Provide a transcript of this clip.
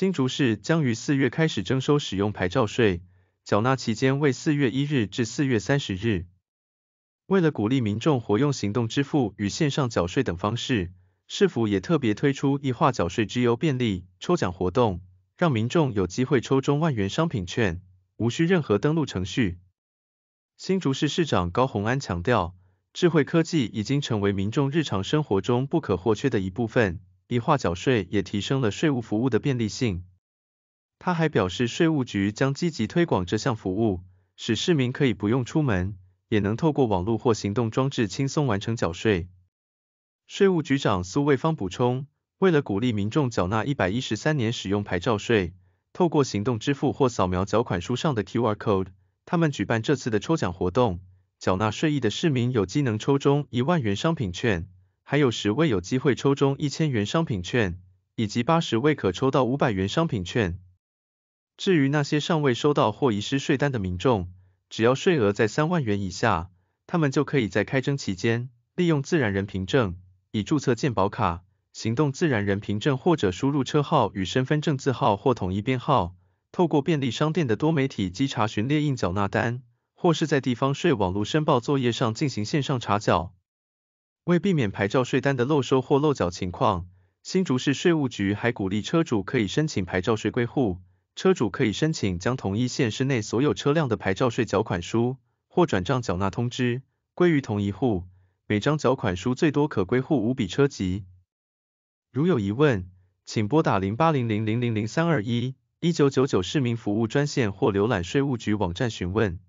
新竹市将于四月开始征收使用牌照税，缴纳期间为四月一日至四月三十日。为了鼓励民众活用行动支付与线上缴税等方式，市府也特别推出易化缴税之优便利抽奖活动，让民众有机会抽中万元商品券，无需任何登录程序。新竹市市长高鸿安强调，智慧科技已经成为民众日常生活中不可或缺的一部分。一化缴税也提升了税务服务的便利性。他还表示，税务局将积极推广这项服务，使市民可以不用出门，也能透过网络或行动装置轻松完成缴税。税务局长苏卫芳补充，为了鼓励民众缴纳一百一十三年使用牌照税，透过行动支付或扫描缴款书上的 QR code，他们举办这次的抽奖活动，缴纳税意的市民有机能抽中一万元商品券。还有十位有机会抽中一千元商品券，以及八十位可抽到五百元商品券。至于那些尚未收到或遗失税单的民众，只要税额在三万元以下，他们就可以在开征期间利用自然人凭证以注册健保卡、行动自然人凭证或者输入车号与身份证字号或统一编号，透过便利商店的多媒体机查询列印缴纳单，或是在地方税网络申报作业上进行线上查缴。为避免牌照税单的漏收或漏缴情况，新竹市税务局还鼓励车主可以申请牌照税归户。车主可以申请将同一县市内所有车辆的牌照税缴款书或转账缴纳通知归于同一户，每张缴款书最多可归户五笔车籍。如有疑问，请拨打零八零零零零零三二一一九九九市民服务专线或浏览税务局网站询问。